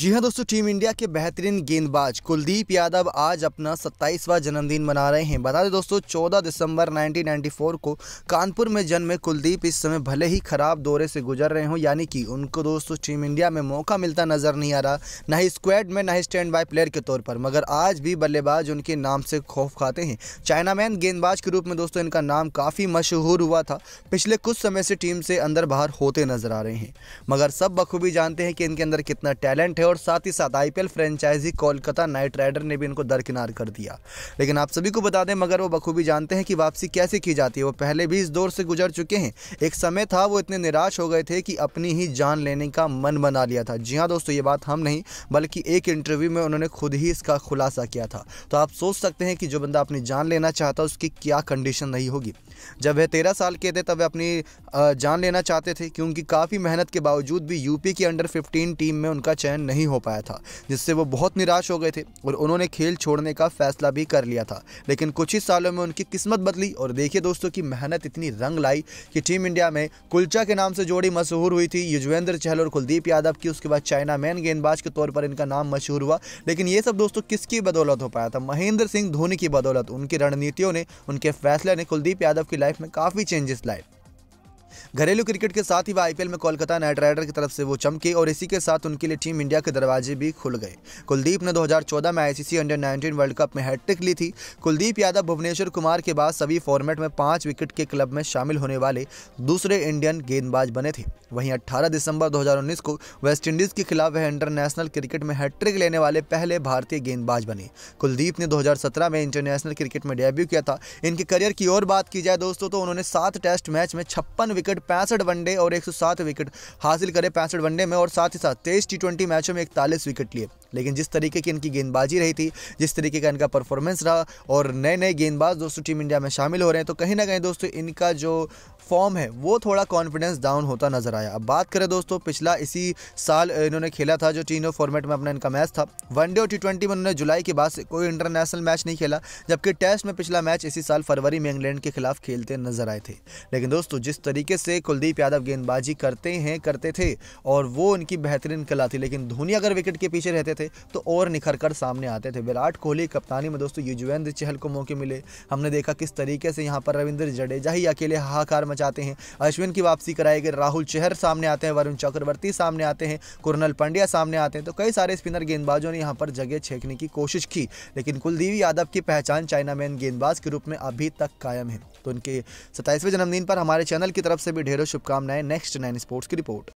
जी हाँ दोस्तों team India के बेहतरीन गेंदबाज कुलदीप यादव आज अपना 27वां जन्मदिन मना रहे हैं बता दें दोस्तों 14 दिसंबर 1994 को कानपुर में जन्मे कुलदीप इस समय भले ही खराब दौरे से गुजर रहे हों यानी कि उनको दोस्तों टीम इंडिया में मौका मिलता नजर नहीं आ रहा ना ही स्क्वाड में ना ही स्टैंड बाय प्लेयर के तौर पर मगर आज भी बल्लेबाज उनके नाम से खौफ खाते हैं चाइनामैन गेंदबाज के रूप में दोस्तों इनका नाम काफ़ी मशहूर हुआ था पिछले कुछ समय से टीम से अंदर बाहर होते नजर आ रहे हैं मगर सब बखूबी जानते हैं कि इनके अंदर कितना टैलेंट है और साथ ही साथ IPL franchisee Kolkata Knight Rider ने भी इनको दरकिनार कर दिया लेकिन आप सभी को बता दें मगर वो बखूबी जानते हैं कि वापसी कैसे की जाती है वो पहले भी इस दौर से गुजर चुके हैं एक समय था वो इतने निराश हो गए थे कि अपनी ही जान लेने का मन बना लिया था जी हाँ दोस्तों ये बात हम नहीं बल्कि एक इंटरव्यू में उन्होंने खुद ही इसका खुलासा किया था तो आप सोच सकते हैं कि जो बंदा अपनी जान लेना चाहता उसकी क्या कंडीशन नहीं होगी जब वह तेरह साल के थे तब वे अपनी जान लेना चाहते थे क्योंकि काफ़ी मेहनत के बावजूद भी यूपी की अंडर फिफ्टीन टीम में उनका चयन नहीं हो पाया था जिससे वो बहुत निराश हो गए थे और उन्होंने खेल छोड़ने का फैसला भी कर लिया था लेकिन कुछ ही सालों में उनकी किस्मत बदली और देखिए दोस्तों की मेहनत इतनी रंग लाई कि टीम इंडिया में कुलचा के नाम से जोड़ी मशहूर हुई थी युजवेंद्र चहल और कुलदीप यादव की उसके बाद चाइना मैन गेंदबाज के तौर पर इनका नाम मशहूर हुआ लेकिन ये सब दोस्तों किसकी बदौलत हो पाया था महेंद्र सिंह धोनी की बदौलत उनकी रणनीतियों ने उनके फैसले ने कुलदीप यादव की लाइफ में काफ़ी चेंजेस लाए घरेलू क्रिकेट के साथ ही वह आईपीएल में कोलकाता नाइट राइडर की तरफ से वो चमके और इसी के साथ उनके लिए टीम इंडिया के दरवाजे भी खुल गए कुलदीप ने 2014 में आईसीसी अंडर 19 वर्ल्ड कप में हैट्रिक ली थी कुलदीप यादव भुवनेश्वर कुमार के बाद सभी फॉर्मेट में पांच विकेट के क्लब में शामिल होने वाले दूसरे इंडियन गेंदबाज बने थे वहीं अट्ठारह दिसंबर दो को वेस्टइंडीज़ के खिलाफ वह इंटरनेशनल क्रिकेट में हैट्रिक लेने वाले पहले भारतीय गेंदबाज बने कुलदीप ने दो में इंटरनेशनल क्रिकेट में डेब्यू किया था इनके करियर की और बात की जाए दोस्तों तो उन्होंने सात टेस्ट मैच में छप्पन विकेट पैंसठ वनडे और एक विकेट हासिल करे पैंसठ वनडे में और साथ ही साथ तेईस टी मैचों में इकतालीस विकेट लिए लेकिन जिस तरीके की इनकी गेंदबाजी रही थी जिस तरीके का इनका परफॉर्मेंस रहा और नए नए गेंदबाज दोस्तों टीम इंडिया में शामिल हो रहे हैं तो कहीं ना कहीं दोस्तों इनका जो फॉर्म है वो थोड़ा कॉन्फिडेंस डाउन होता नजर आया अब बात करें दोस्तों पिछला इसी साल इन्होंने खेला था जो टीनो फॉर्मेट में अपना इनका मैच था वनडे और टी ट्वेंटी में उन्होंने जुलाई के बाद से कोई इंटरनेशनल मैच नहीं खेला जबकि टेस्ट में पिछला मैच इसी साल फरवरी में इंग्लैंड के खिलाफ खेलते नजर आए थे लेकिन दोस्तों जिस तरीके से कुलदीप यादव गेंदबाजी करते हैं करते थे और वो उनकी बेहतरीन कला थी लेकिन धोनी अगर विकेट के पीछे रहते थे थे तो और निखर कर सामने आते थे विराट कोहली कप्तानी में दोस्तों युजवेंद्र चहल को मौके मिले हमने देखा किस तरीके से यहाँ पर रविंद्र जडेजा ही अकेले हाहाकार मचाते हैं अश्विन की वापसी कराए गए राहुल चहर सामने आते हैं वरुण चक्रवर्ती सामने आते हैं कुरनल पांड्या सामने आते हैं तो कई सारे स्पिनर गेंदबाजों ने यहाँ पर जगह छेकने की कोशिश की लेकिन कुलदीप यादव की पहचान चाइना मैन गेंदबाज के रूप में अभी तक कायम है तो उनके सताईसवें जन्मदिन पर हमारे चैनल की तरफ से भी ढेरों शुभकामनाएं नेक्स्ट नाइन स्पोर्ट्स की रिपोर्ट